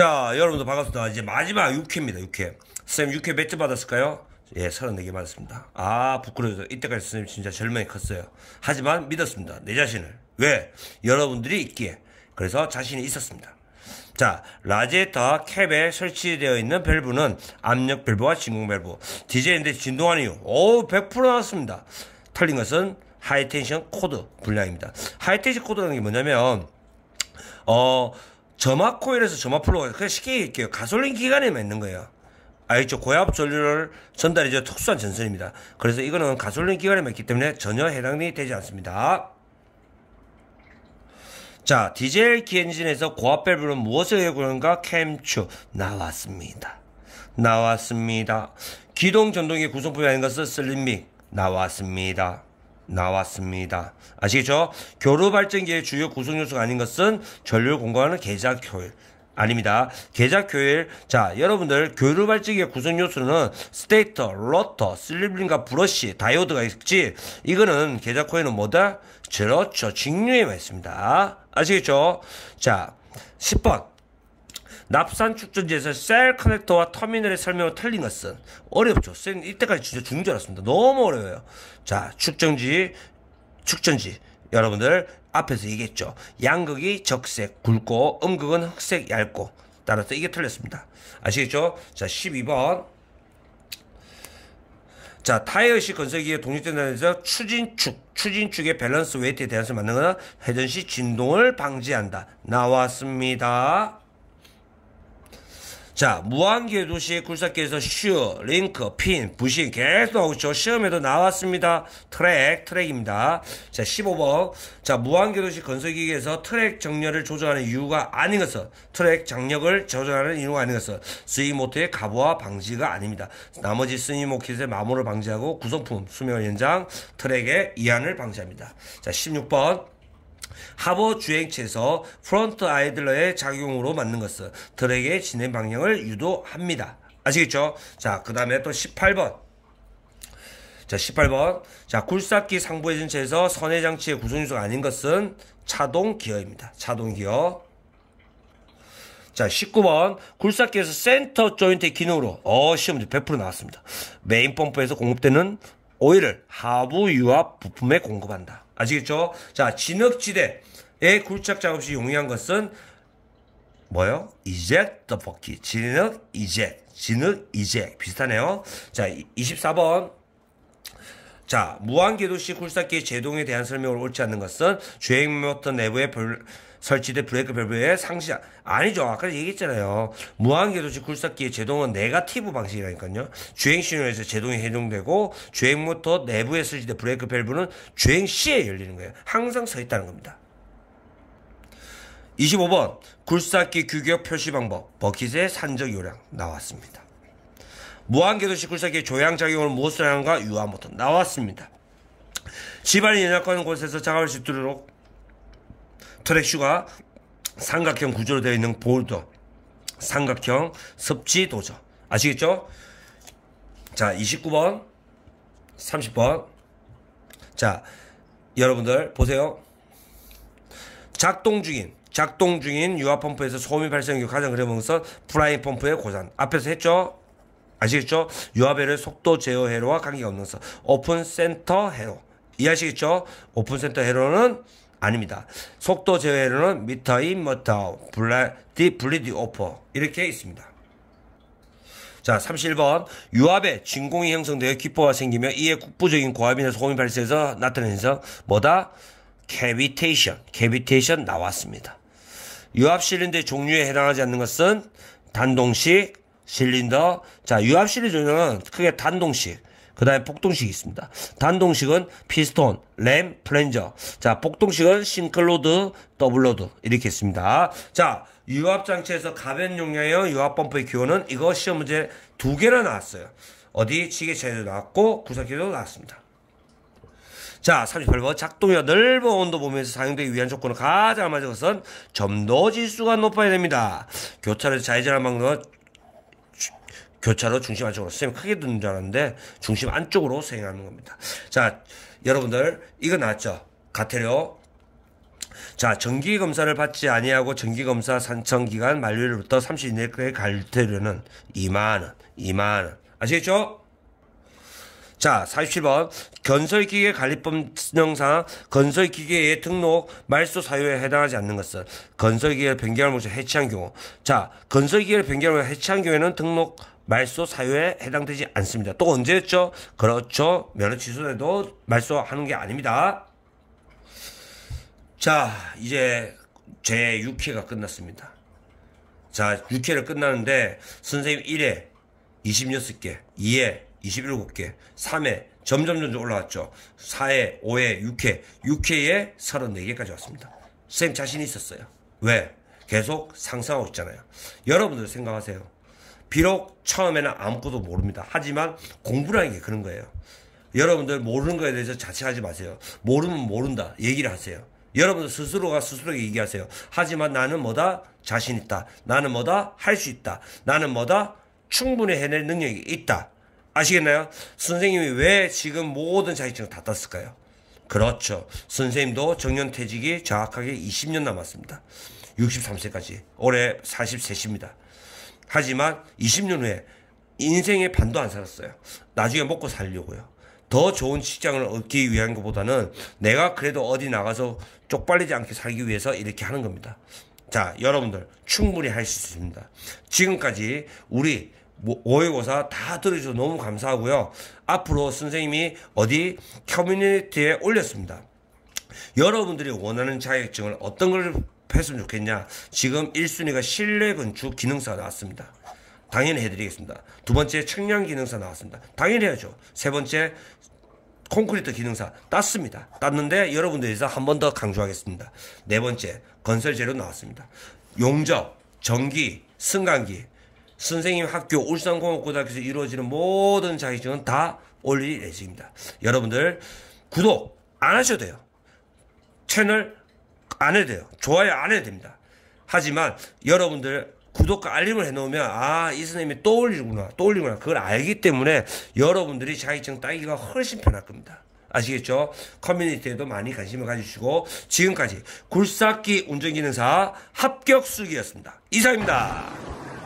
자, 여러분들 반갑습니다. 이제 마지막 6회입니다. 6회. 선생님 6회 몇점 받았을까요? 예, 34개 받았습니다. 아, 부끄러워서 이때까지 선생님 진짜 절망이 컸어요. 하지만 믿었습니다. 내 자신을. 왜? 여러분들이 있기에. 그래서 자신이 있었습니다. 자, 라제타 캡에 설치되어 있는 밸브는 압력 밸브와 진공 밸브, 디젤인데 진동하는 이유, 오, 100% 나왔습니다. 틀린 것은 하이텐션 코드 분량입니다. 하이텐션 코드라는 게 뭐냐면, 어, 점화 코일에서 점화 플러그 그 쉽게 얘기할게요. 가솔린 기관에 맺는 거예요. 아겠죠 고압 전류를 전달해줘 특수한 전선입니다. 그래서 이거는 가솔린 기관에 맺기 때문에 전혀 해당이 되지 않습니다. 자, 디젤 기엔진에서 고압 밸브는 무엇을 해구는가 캠추 나왔습니다. 나왔습니다. 기동 전동의 구성품이 아닌 것은 슬림빅 나왔습니다. 나왔습니다. 아시겠죠? 교류 발전기의 주요 구성 요소가 아닌 것은 전류 공급하는 계좌 효율. 아닙니다. 계좌 교일. 자, 여러분들 교류 발전기의 구성 요소는 스테이터, 로터, 슬립링과 브러쉬, 다이오드가 있지. 이거는 계좌 코에은 뭐다? 그렇죠. 직류에만 있습니다. 아시겠죠? 자, 10번. 납산 축전지에서 셀 커넥터와 터미널의 설명을 틀린 것은 어렵죠. 쌤 이때까지 진짜 죽는 줄 알았습니다. 너무 어려워요. 자, 축전지, 축전지. 여러분들 앞에서 얘기했죠. 양극이 적색, 굵고 음극은 흑색, 얇고. 따라서 이게 틀렸습니다. 아시겠죠? 자, 12번. 자, 타이어시 건설기의 동립된다에서 추진축, 추진축의 밸런스 웨이트에 대한 수 맞는 거는 회전시 진동을 방지한다. 나왔습니다. 자, 무한계 도시 굴삭기에서 슈, 링크, 핀, 부신 계속 나오죠. 시험에도 나왔습니다. 트랙, 트랙입니다. 자, 15번. 자, 무한계 도시 건설기계에서 트랙 정렬을 조정하는 이유가 아닌 것은 트랙 장력을 조정하는 이유가 아닌 것은 스위모트의 가부와 방지가 아닙니다. 나머지 스위모킷의 마모를 방지하고 구성품, 수명 연장, 트랙의 이안을 방지합니다. 자, 16번. 하버 주행체에서 프론트 아이들러의 작용으로 맞는 것은 드랙의 진행 방향을 유도합니다. 아시겠죠? 자, 그 다음에 또 18번. 자, 18번. 자, 굴삭기 상부회전체에서 선회장치의 구성요소가 아닌 것은 차동 기어입니다. 차동 기어. 자, 19번. 굴삭기에서 센터 조인트의 기능으로, 어, 시험지 100% 나왔습니다. 메인 펌프에서 공급되는 오일을 하부 유압 부품에 공급한다. 아시겠죠? 자, 진흙지대의 굴착 작업시 용이한 것은 뭐요? 이젝 더퍼키 진흙 이젝 진흙 이젝 비슷하네요. 자, 24번 자, 무한계도시 굴삭기 제동에 대한 설명을 옳지 않는 것은 주행모터 내부에 설치된 브레이크 밸브의 상시 아니죠. 아까 얘기했잖아요. 무한계도시 굴삭기의 제동은 네가티브 방식이라니까요. 주행 신호에서 제동이 해동되고 주행 모터 내부에 설치된 브레이크 밸브는 주행 시에 열리는 거예요. 항상 서 있다는 겁니다. 25번 굴삭기 규격 표시 방법 버킷의 산적 요량 나왔습니다. 무한궤도 식굴세기 조향작용을 무엇을 하는가 유아모터 나왔습니다. 집안이 연약한 곳에서 작업할 수 있도록 트랙슈가 삼각형 구조로 되어 있는 볼더 삼각형 습지 도저 아시겠죠? 자 29번 30번 자 여러분들 보세요 작동 중인 작동 중인 유압 펌프에서 소음이 발생한 하 가장 그려먹은 선 프라임 펌프의 고장 앞에서 했죠? 아시겠죠? 유아벨의 속도 제어 회로와 관계가 없는 서 오픈 센터 회로. 이해하시겠죠? 오픈 센터 회로는 아닙니다. 속도 제어 회로는 미터인 머터, 블라디 블리디 오퍼 이렇게 있습니다. 자, 31번. 유압에 진공이 형성되어 기포가 생기며 이에 국부적인 고압이나 소음이 발생해서 나타내면서 뭐다? 캐비테이션. 캐비테이션 나왔습니다. 유압 실린더의 종류에 해당하지 않는 것은 단동식, 실린더. 자, 유압 실리조는 크게 단동식. 그 다음에 복동식이 있습니다. 단동식은 피스톤, 램, 플랜저. 자, 복동식은 싱클로드, 더블로드. 이렇게 있습니다. 자, 유압장치에서 가변 용량형 유압펌프의 기호는 이거 시험 문제 두 개나 나왔어요. 어디? 지게차에도 나왔고, 구석기도 나왔습니다. 자, 38번 작동이와 넓은 온도 보면서 사용되기 위한 조건을 가장 맞은 것은 점도 지수가 높아야 됩니다. 교차를 좌회전한 방법은 교차로 중심 안쪽으로 쌤이 크게 두는 줄 알았는데 중심 안쪽으로 수행하는 겁니다. 자 여러분들 이거 나왔죠? 가태료 자 정기 검사를 받지 아니하고 정기 검사 산청 기간 만료일부터 30일 내에 갈태료는 2만 원, 2만 원 아시겠죠? 자, 47번. 건설기계 관리법령상 건설기계의 등록 말소 사유에 해당하지 않는 것은 건설기계 변경을 해체한 경우. 자, 건설기계를 변경을 해체한 경우에는 등록 말소 사유에 해당되지 않습니다. 또 언제였죠? 그렇죠. 면허 취소에도 말소하는 게 아닙니다. 자, 이제 제 6회가 끝났습니다. 자, 6회를 끝나는데 선생님 1회 26개, 2회 27개, 3회 점점 점점 올라왔죠. 4회, 5회, 6회, 6회에 34개까지 왔습니다. 선생님 자신 있었어요. 왜? 계속 상승하고 있잖아요. 여러분들 생각하세요. 비록 처음에는 아무것도 모릅니다. 하지만 공부라는 게 그런 거예요. 여러분들 모르는 거에 대해서 자책하지 마세요. 모르면 모른다. 얘기를 하세요. 여러분들 스스로가 스스로에게 얘기하세요. 하지만 나는 뭐다? 자신 있다. 나는 뭐다? 할 수 있다. 나는 뭐다? 충분히 해낼 능력이 있다. 아시겠나요? 선생님이 왜 지금 모든 자격증을 다 땄을까요? 그렇죠. 선생님도 정년퇴직이 정확하게 20년 남았습니다. 63세까지. 올해 43세입니다. 하지만 20년 후에 인생의 반도 안 살았어요. 나중에 먹고 살려고요. 더 좋은 직장을 얻기 위한 것보다는 내가 그래도 어디 나가서 쪽팔리지 않게 살기 위해서 이렇게 하는 겁니다. 자, 여러분들 충분히 할 수 있습니다. 지금까지 우리 모의고사 다들어줘서 너무 감사하고요. 앞으로 선생님이 어디 커뮤니티에 올렸습니다. 여러분들이 원하는 자격증을 어떤 걸 했으면 좋겠냐? 지금 1순위가 실내 분주 기능사 가 나왔습니다. 당연히 해드리겠습니다. 두 번째 측량 기능사 나왔습니다. 당연히 해야죠. 세 번째 콘크리트 기능사 땄습니다. 땄는데 여러분들에서 한 번 더 강조하겠습니다. 네 번째 건설 재료 나왔습니다. 용접, 전기, 승강기, 선생님 학교 울산공업고등학교에서 이루어지는 모든 자격증은 다 올릴 예정입니다. 여러분들 구독 안 하셔도 돼요. 채널 안 해도 돼요. 좋아요 안 해도 됩니다. 하지만 여러분들 구독과 알림을 해놓으면 아이 선생님이 떠 올리구나 떠 올리구나 그걸 알기 때문에 여러분들이 자기증 따기가 훨씬 편할 겁니다. 아시겠죠? 커뮤니티에도 많이 관심을 가지시고 지금까지 굴삭기 운전기능사 합격수기였습니다. 이상입니다.